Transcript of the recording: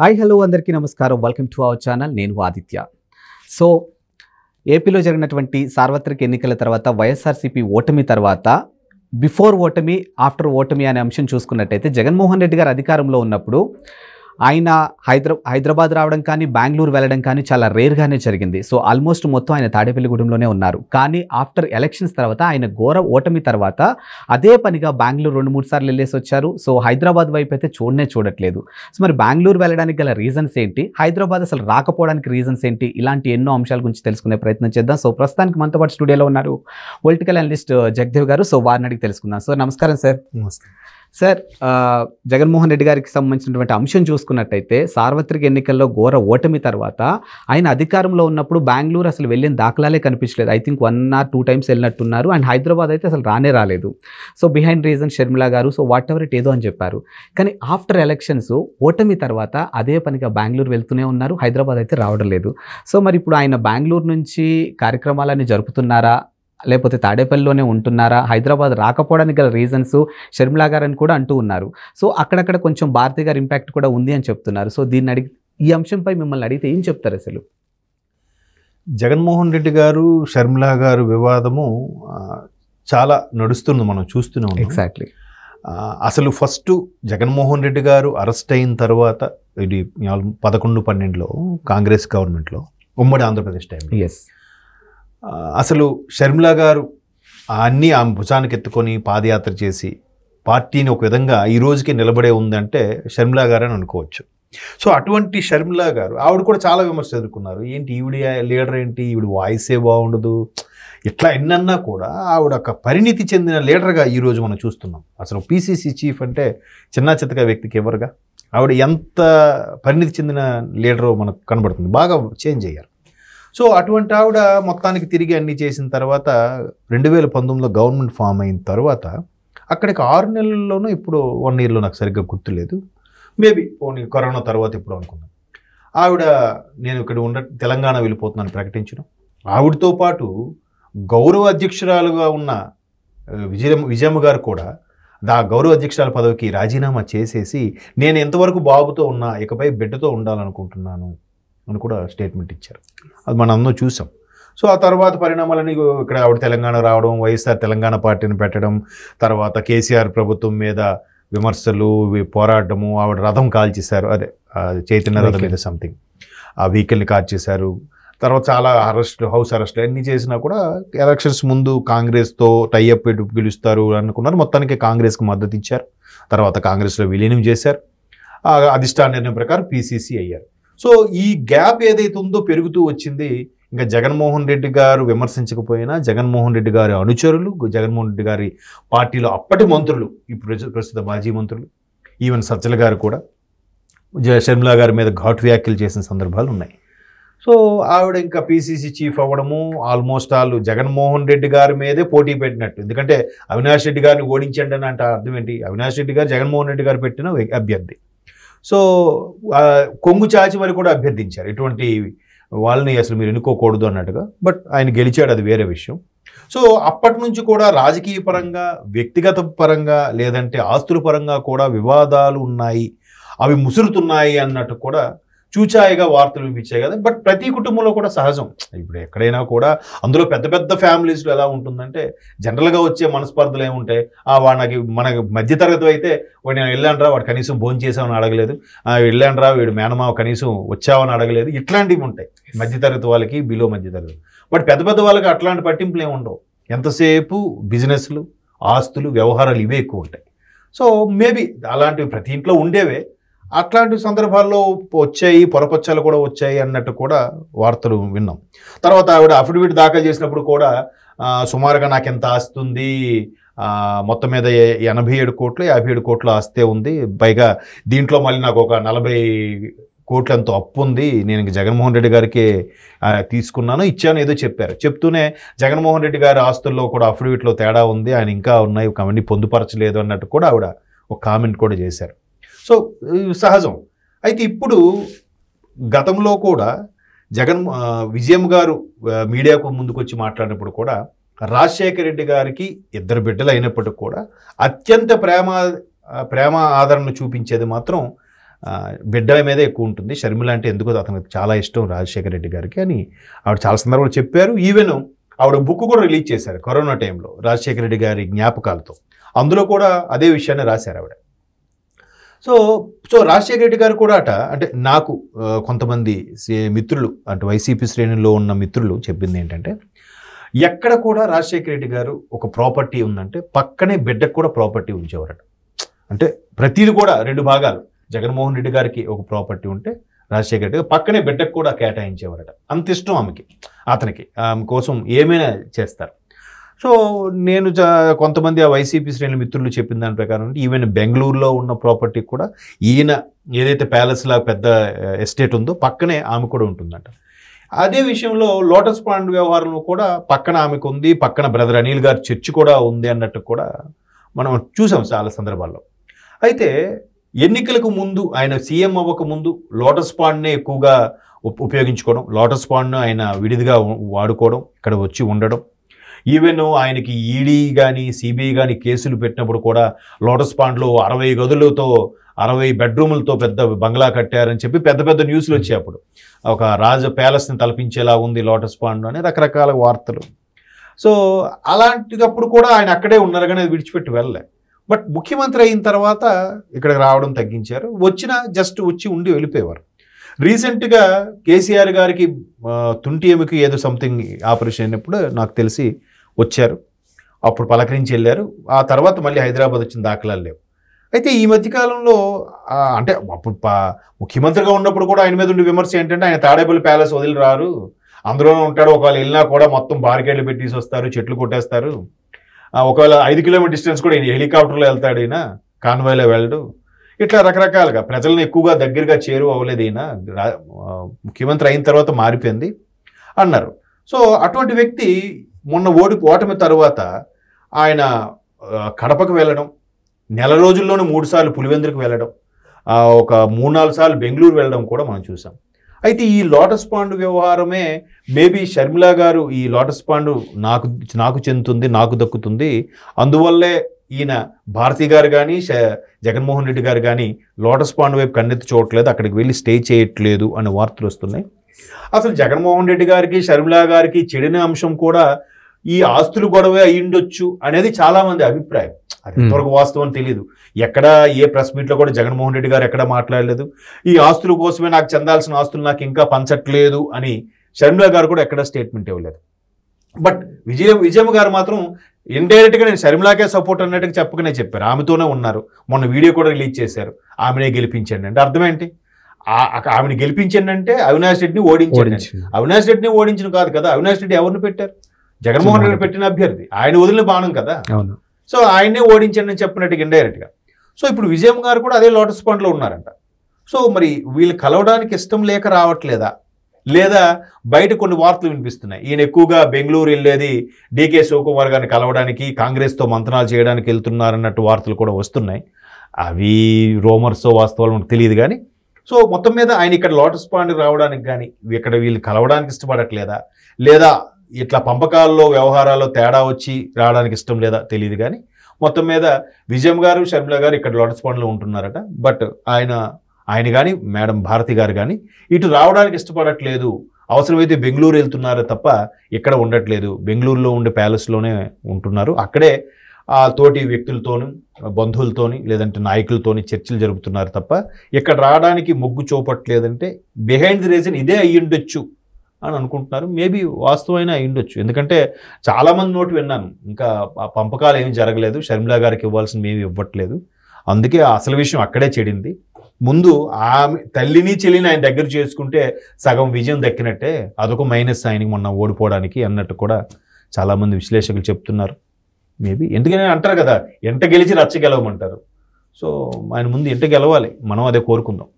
hi hello అందరికీ నమస్కారం welcome to our channel నేను ఆదిత్య సో ఏపీలో జరిగినటువంటి సార్వత్రిక ఎన్నికల తర్వాత వైఎస్ఆర్సీపీ ఓటమి తర్వాత బిఫోర్ ఓటమి ఆఫ్టర్ ఓటమి అనే అంశం చూసుకున్నట్టయితే జగన్మోహన్ రెడ్డి గారు అధికారంలో ఉన్నప్పుడు ఆయన హైదరా హైదరాబాద్ రావడం కానీ బెంగళూరు వెళ్ళడం కానీ చాలా రేర్గానే జరిగింది సో ఆల్మోస్ట్ మొత్తం ఆయన తాడేపల్లిగూడెంలోనే ఉన్నారు కానీ ఆఫ్టర్ ఎలక్షన్స్ తర్వాత ఆయన ఘోర ఓటమి తర్వాత అదే పనిగా బెంగళూరు రెండు మూడు సార్లు వెళ్ళేసి వచ్చారు సో హైదరాబాద్ వైపు అయితే చూడనే చూడట్లేదు సో మరి బెంగళూరు వెళ్ళడానికి గల రీజన్స్ ఏంటి హైదరాబాద్ అసలు రాకపోవడానికి రీజన్స్ ఏంటి ఇలాంటి ఎన్నో అంశాల గురించి తెలుసుకునే ప్రయత్నం చేద్దాం సో ప్రస్తుతానికి మనతో పాటు స్టూడియోలో ఉన్నారు పొలిటికల్ అనలిస్ట్ జగదేవ్ గారు సో వారిని అడిగి తెలుసుకుందాం సో నమస్కారం సార్ నమస్తే సార్ జగన్మోహన్ రెడ్డి గారికి సంబంధించినటువంటి అంశం చూసుకున్నట్టయితే సార్వత్రిక ఎన్నికల్లో ఘోర ఓటమి తర్వాత ఆయన అధికారంలో ఉన్నప్పుడు బెంగళూరు అసలు వెళ్ళిన దాఖలాలే కనిపించలేదు I think one or two times వెళ్ళినట్టున్నారు అండ్ హైదరాబాద్ అయితే అసలు రానే రాలేదు సో బిహైండ్ రీజన్ షర్మిలా గారు సో వాట్ ఎవర్ ఇట్ ఏదో అని చెప్పారు కానీ ఆఫ్టర్ ఎలక్షన్స్ ఓటమి తర్వాత అదే పనిగా బెంగళూరు వెళ్తూనే ఉన్నారు హైదరాబాద్ అయితే రావడం లేదు సో మరి ఇప్పుడు ఆయన బెంగళూరు నుంచి కార్యక్రమాలన్నీ జరుపుతున్నారా లేకపోతే తాడేపల్లిలోనే ఉంటున్నారా హైదరాబాద్ రాకపోవడానికి గల రీజన్స్ షర్మిలా గారని కూడా అంటూ ఉన్నారు సో అక్కడక్కడ కొంచెం భారతి గారి ఇంపాక్ట్ కూడా ఉంది అని చెప్తున్నారు సో దీన్ని అడిగి ఈ అంశంపై మిమ్మల్ని అడిగితే ఏం చెప్తారు అసలు జగన్మోహన్ రెడ్డి గారు షర్మిలా గారు వివాదము చాలా నడుస్తుంది మనం చూస్తున్నాం ఎగ్జాక్ట్లీ అసలు ఫస్ట్ జగన్మోహన్ రెడ్డి గారు అరెస్ట్ అయిన తర్వాత ఇది పదకొండు పన్నెండులో కాంగ్రెస్ గవర్నమెంట్లో ఉమ్మడి ఆంధ్రప్రదేశ్ టైంలో ఎస్ అసలు షర్మిలా గారు అన్నీ ఆమె భుజానికి ఎత్తుకొని పాదయాత్ర చేసి పార్టీని ఒక విధంగా ఈ రోజుకి నిలబడే ఉందంటే షర్మిలా గారు అని అనుకోవచ్చు సో అటువంటి షర్మిలా గారు ఆవిడ కూడా చాలా విమర్శలు ఎదుర్కొన్నారు ఏంటి ఈవిడ లీడర్ ఏంటి ఈవిడ వాయిసే బాగుండదు ఇట్లా ఎన్నన్నా కూడా ఆవిడ ఒక పరిణితి చెందిన లీడర్గా ఈరోజు మనం చూస్తున్నాం అసలు పీసీసీ చీఫ్ అంటే చిన్న చిత్తగా వ్యక్తికి ఎవరుగా ఆవిడ ఎంత పరిణితి చెందిన లీడరో మనకు కనబడుతుంది బాగా చేంజ్ అయ్యారు సో అటువంటి ఆవిడ మొత్తానికి తిరిగి అన్ని చేసిన తర్వాత రెండు వేల పంతొమ్మిదిలో గవర్నమెంట్ ఫామ్ అయిన తర్వాత అక్కడికి ఆరు నెలల్లోనూ ఇప్పుడు వన్ ఇయర్లో నాకు సరిగ్గా గుర్తులేదు మేబీ పోనీ కరోనా తర్వాత ఇప్పుడు అనుకున్నాను ఆవిడ నేను ఇక్కడ ఉండ తెలంగాణ వెళ్ళిపోతున్నాను ప్రకటించడం ఆవిడతో పాటు గౌరవ అధ్యక్షురాలుగా ఉన్న విజయ విజయమ్మ గారు కూడా దా గౌరవ అధ్యక్షురాల పదవికి రాజీనామా చేసేసి నేను ఎంతవరకు బాబుతో ఉన్నా ఇకపై బిడ్డతో ఉండాలనుకుంటున్నాను అని కూడా స్టేట్మెంట్ ఇచ్చారు అది మనం అందరూ చూసాం సో ఆ తర్వాత పరిణామాలని ఇక్కడ ఆవిడ తెలంగాణ రావడం వైఎస్ఆర్ తెలంగాణ పార్టీని పెట్టడం తర్వాత కేసీఆర్ ప్రభుత్వం మీద విమర్శలు పోరాటము ఆవిడ రథం కాల్చేశారు అదే చైతన్య రథం మీద సంథింగ్ ఆ వెహికల్ని కాల్చేశారు తర్వాత చాలా అరెస్ట్ హౌస్ అరెస్ట్ అన్నీ చేసినా కూడా ఎలక్షన్స్ ముందు కాంగ్రెస్తో టైఅప్ గెలుస్తారు అనుకున్నారు మొత్తానికి కాంగ్రెస్కి మద్దతు ఇచ్చారు తర్వాత కాంగ్రెస్లో విలీనం చేశారు అధిష్టాన నిర్ణయం ప్రకారం పీసీసీ అయ్యారు సో ఈ గ్యాప్ ఏదైతే ఉందో పెరుగుతూ వచ్చింది ఇంకా జగన్మోహన్ రెడ్డి గారు విమర్శించకపోయినా జగన్మోహన్ రెడ్డి గారి అనుచరులు జగన్మోహన్ రెడ్డి గారి పార్టీలో అప్పటి మంత్రులు ఇప్పుడు ప్రస్తుత మాజీ మంత్రులు ఈవెన్ సజ్జల గారు కూడా షర్మిలా గారి మీద ఘాట్ వ్యాఖ్యలు చేసిన సందర్భాలు ఉన్నాయి సో ఆవిడ ఇంకా పీసీసీ చీఫ్ అవ్వడము ఆల్మోస్ట్ ఆల్ జగన్మోహన్ రెడ్డి గారి మీదే పోటీ పెట్టినట్టు ఎందుకంటే అవినాష్ రెడ్డి గారిని ఓడించండి అని అంటే అర్థం ఏంటి అవినాష్ రెడ్డి గారు జగన్మోహన్ రెడ్డి గారు పెట్టిన అభ్యర్థి సో కొంగు చాచి మరి కూడా అభ్యర్థించారు ఇటువంటి వాళ్ళని అసలు మీరు ఎన్నుకోకూడదు అన్నట్టుగా బట్ ఆయన గెలిచాడు అది వేరే విషయం సో అప్పటి నుంచి కూడా రాజకీయ పరంగా వ్యక్తిగత పరంగా లేదంటే ఆస్తుల పరంగా కూడా వివాదాలు ఉన్నాయి అవి ముసురుతున్నాయి అన్నట్టు కూడా చూచాయిగా వార్తలు వినిపించాయి కదా బట్ ప్రతి కుటుంబంలో కూడా సహజం ఇప్పుడు ఎక్కడైనా కూడా అందులో పెద్ద పెద్ద ఫ్యామిలీస్లో ఎలా ఉంటుందంటే జనరల్గా వచ్చే మనస్పర్ధలు ఏముంటాయి వాడికి మనకి మధ్యతరగతి అయితే వాడు నేను వెళ్ళాను వాడు కనీసం భోజనం చేసామని అడగలేదు వెళ్ళానరా వీడు మేనమావ కనీసం వచ్చావని అడగలేదు ఇట్లాంటివి ఉంటాయి మధ్యతరగతి వాళ్ళకి బిలో మధ్యతరగతి బట్ పెద్ద పెద్ద వాళ్ళకి అట్లాంటి పట్టింపులు ఏమి ఉండవు ఎంతసేపు బిజినెస్లు ఆస్తులు వ్యవహారాలు ఇవే ఎక్కువ ఉంటాయి సో మేబీ అలాంటివి ప్రతి ఇంట్లో ఉండేవే అట్లాంటి సందర్భాల్లో వచ్చాయి పొరపచ్చాలు కూడా వచ్చాయి అన్నట్టు కూడా వార్తలు విన్నాం తర్వాత ఆవిడ అఫిడవిట్ దాఖలు చేసినప్పుడు కూడా సుమారుగా నాకు ఎంత ఆస్తుంది మొత్తం మీద ఎనభై ఏడు కోట్లు యాభై ఏడు కోట్లు ఆస్తే ఉంది పైగా దీంట్లో మళ్ళీ నాకు ఒక నలభై కోట్లు ఎంతో అప్పు ఉంది నేను జగన్మోహన్ రెడ్డి గారికి తీసుకున్నాను ఇచ్చాను ఏదో చెప్పారు చెప్తూనే జగన్మోహన్ రెడ్డి గారి ఆస్తుల్లో కూడా అఫిడవిట్లో తేడా ఉంది ఆయన ఇంకా ఉన్నాయి అవన్నీ పొందుపరచలేదు అన్నట్టు కూడా ఆవిడ ఒక కామెంట్ కూడా చేశారు సో సహజం అయితే ఇప్పుడు గతంలో కూడా జగన్ విజయం గారు మీడియాకు ముందుకొచ్చి మాట్లాడినప్పుడు కూడా రాజశేఖర రెడ్డి గారికి ఇద్దరు బిడ్డలు అయినప్పటికి కూడా అత్యంత ప్రేమ ప్రేమ ఆదరణ చూపించేది మాత్రం బిడ్డల మీద ఎక్కువ ఉంటుంది షర్మిల అంటే ఎందుకో అతనికి చాలా ఇష్టం రాజశేఖర రెడ్డి గారికి అని ఆవిడ చాలా సందర్భాలు చెప్పారు ఈవెన్ ఆవిడ బుక్ కూడా రిలీజ్ చేశారు కరోనా టైంలో రాజశేఖర రెడ్డి గారి జ్ఞాపకాలతో అందులో కూడా అదే విషయాన్ని రాశారు ఆవిడ సో సో రాజశేఖర రెడ్డి గారు కూడా అట అంటే నాకు కొంతమంది మిత్రులు అంటే వైసీపీ శ్రేణుల్లో ఉన్న మిత్రులు చెప్పింది ఏంటంటే ఎక్కడ కూడా రాజశేఖర రెడ్డి గారు ఒక ప్రాపర్టీ ఉందంటే పక్కనే బిడ్డకు కూడా ప్రాపర్టీ ఉంచేవారట అంటే ప్రతిది కూడా రెండు భాగాలు జగన్మోహన్ రెడ్డి గారికి ఒక ప్రాపర్టీ ఉంటే రాజశేఖర రెడ్డి పక్కనే బిడ్డకు కూడా కేటాయించేవారట అంత ఇష్టం ఆమెకి అతనికి ఆమె కోసం ఏమైనా చేస్తారు సో నేను కొంతమంది ఆ వైసీపీ శ్రేణుల మిత్రులు చెప్పిన దాని ప్రకారం ఈవెన్ బెంగళూరులో ఉన్న ప్రాపర్టీ కూడా ఈయన ఏదైతే ప్యాలెస్ లాగా పెద్ద ఎస్టేట్ ఉందో పక్కనే ఆమె కూడా ఉంటుందంట అదే విషయంలో లోటస్ పాండ్ వ్యవహారంలో కూడా పక్కన ఆమెకు ఉంది పక్కన బ్రదర్ అనిల్ గారి చర్చ్ కూడా ఉంది అన్నట్టు కూడా మనం చూసాం చాలా సందర్భాల్లో అయితే ఎన్నికలకు ముందు ఆయన సీఎం అవ్వకముందు లోటస్ పాండ్నే ఎక్కువగా ఉపయోగించుకోవడం లోటస్ పాండ్ను ఆయన విడిదిగా వాడుకోవడం ఇక్కడ వచ్చి ఉండడం ఈవెన్ ఆయనకి ఈడీ కానీ సిబిఐ కానీ కేసులు పెట్టినప్పుడు కూడా లోటస్ పాండ్లో అరవై గదులతో అరవై బెడ్రూములతో పెద్ద బంగ్లా కట్టారని చెప్పి పెద్ద పెద్ద న్యూస్లు వచ్చాయి అప్పుడు ఒక రాజ ప్యాలెస్ని తలపించేలా ఉంది లోటస్ పాండ్ అని రకరకాల వార్తలు సో అలాంటిదప్పుడు కూడా ఆయన అక్కడే ఉన్నారు కానీ విడిచిపెట్టి వెళ్ళలే బట్ ముఖ్యమంత్రి అయిన తర్వాత ఇక్కడికి రావడం తగ్గించారు వచ్చిన జస్ట్ వచ్చి ఉండి వెళ్ళిపోయేవారు రీసెంట్గా కేసీఆర్ గారికి తుంటి ఏదో సంథింగ్ ఆపరేషన్ అయినప్పుడు నాకు తెలిసి వచ్చారు అప్పుడు పలకరించి వెళ్ళారు ఆ తర్వాత మళ్ళీ హైదరాబాద్ వచ్చిన దాఖలాలు లేవు అయితే ఈ మధ్యకాలంలో అంటే అప్పుడు ముఖ్యమంత్రిగా ఉన్నప్పుడు కూడా ఆయన మీద ఉండే విమర్శ ఏంటంటే ఆయన తాడేపల్లి ప్యాలెస్ వదిలి రారు అందులోనే ఉంటాడు ఒకవేళ వెళ్ళినా కూడా మొత్తం బారికేడ్లు పెట్టేసి వస్తారు చెట్లు కొట్టేస్తారు ఒకవేళ ఐదు కిలోమీటర్ డిస్టెన్స్ కూడా హెలికాప్టర్లో వెళ్తాడు ఈయన కాన్వాయ్లో వెళ్ళడు ఇట్లా రకరకాలుగా ప్రజలను ఎక్కువగా దగ్గరగా చేరు అవ్వలేదు ఈయన ముఖ్యమంత్రి అయిన తర్వాత మారిపోయింది అన్నారు సో అటువంటి వ్యక్తి మొన్న ఓడి ఓటమి తర్వాత ఆయన కడపకు వెళ్ళడం నెల రోజుల్లోనే మూడుసార్లు పులివెందులకు వెళ్ళడం ఒక మూడు నాలుగు సార్లు బెంగళూరు వెళ్ళడం కూడా మనం చూసాం అయితే ఈ లోటస్ పాండు వ్యవహారమే మేబీ షర్మిలా గారు ఈ లోటస్ పాండు నాకు నాకు చెందుతుంది నాకు దక్కుతుంది అందువల్లే ఈయన భారతి గారు కానీ జగన్మోహన్ రెడ్డి గారు కానీ లోటస్ పాండు వైపు కన్నెత్తి చూడట్లేదు అక్కడికి వెళ్ళి స్టే చేయట్లేదు అనే వార్తలు వస్తున్నాయి అసలు జగన్మోహన్ రెడ్డి గారికి షర్మిలా గారికి చెడిన అంశం కూడా ఈ ఆస్తులు గొడవే అయ్యుండొచ్చు అనేది చాలా మంది అభిప్రాయం అది ఎంతవరకు వాస్తవం తెలియదు ఎక్కడ ఏ ప్రెస్ మీట్లో కూడా జగన్మోహన్ రెడ్డి గారు ఎక్కడ మాట్లాడలేదు ఈ ఆస్తుల కోసమే నాకు చెందాల్సిన ఆస్తులు నాకు ఇంకా పంచట్లేదు అని షర్మిల గారు కూడా ఎక్కడ స్టేట్మెంట్ ఇవ్వలేదు బట్ విజయం విజయం గారు మాత్రం ఇండైరెక్ట్గా నేను షర్మిలాకే సపోర్ట్ అన్నట్టుగా చెప్పకనే చెప్పారు ఆమెతోనే ఉన్నారు మొన్న వీడియో కూడా రిలీజ్ చేశారు ఆమెనే గెలిపించండి అంటే అర్థం ఏంటి ఆమెను గెలిపించండి అంటే అవినాష్ రెడ్డిని ఓడించండి అవినాష్ రెడ్డిని ఓడించడం కాదు కదా అవినాష్ రెడ్డి ఎవరిని పెట్టారు జగన్మోహన్ రెడ్డి పెట్టిన అభ్యర్థి ఆయన వదిలిన బాణం కదా అవును సో ఆయనే ఓడించండి అని చెప్పినట్టుగా ఇండైరెక్ట్గా సో ఇప్పుడు విజయం గారు కూడా అదే లోటస్ పాయింట్లో ఉన్నారంట సో మరి వీళ్ళు కలవడానికి ఇష్టం లేక రావట్లేదా లేదా బయట కొన్ని వార్తలు వినిపిస్తున్నాయి ఈయన ఎక్కువగా బెంగళూరు వెళ్ళేది డీకే శివకుమార్ గారిని కలవడానికి కాంగ్రెస్తో మంతనాలు చేయడానికి వెళ్తున్నారన్నట్టు వార్తలు కూడా వస్తున్నాయి అవి రోమర్స్ వాస్తవాలు మనకు తెలియదు కానీ సో మొత్తం మీద ఆయన ఇక్కడ లోటస్ పాండ్ రావడానికి కానీ ఇక్కడ వీళ్ళు కలవడానికి ఇష్టపడట్లేదా లేదా ఇట్లా పంపకాల్లో వ్యవహారాల్లో తేడా వచ్చి రావడానికి ఇష్టం లేదా తెలియదు కానీ మొత్తం మీద విజయం గారు షర్మిల గారు ఇక్కడ లోటస్ పండ్లో ఉంటున్నారట బట్ ఆయన ఆయన కానీ మేడం భారతి గారు కానీ ఇటు రావడానికి ఇష్టపడట్లేదు అవసరమైతే బెంగళూరు వెళ్తున్నారో తప్ప ఇక్కడ ఉండట్లేదు బెంగళూరులో ఉండే ప్యాలెస్లోనే ఉంటున్నారు అక్కడే ఆ తోటి వ్యక్తులతోని బంధువులతోని లేదంటే నాయకులతోని చర్చలు జరుపుతున్నారు తప్ప ఇక్కడ రావడానికి మొగ్గు చూపట్లేదంటే బిహైండ్ ది రీజన్ ఇదే అయ్యుండొచ్చు అని అనుకుంటున్నారు మేబీ వాస్తవమైన ఉండొచ్చు ఎందుకంటే చాలామంది నోటి విన్నాను ఇంకా పంపకాలు ఏమి జరగలేదు షర్మిలా గారికి ఇవ్వాల్సింది ఏమి ఇవ్వట్లేదు అందుకే అసలు విషయం అక్కడే చెడింది ముందు ఆమె తల్లిని చెల్లిని ఆయన దగ్గర చేసుకుంటే సగం విజయం దక్కినట్టే అదొక మైనస్ ఆయనకి మొన్న ఓడిపోవడానికి అన్నట్టు కూడా చాలామంది విశ్లేషకులు చెప్తున్నారు మేబీ ఎందుకని అంటారు కదా ఎంట గెలిచి రచ్చ గెలవమంటారు సో ఆయన ముందు ఎంట గెలవాలి మనం అదే కోరుకుందాం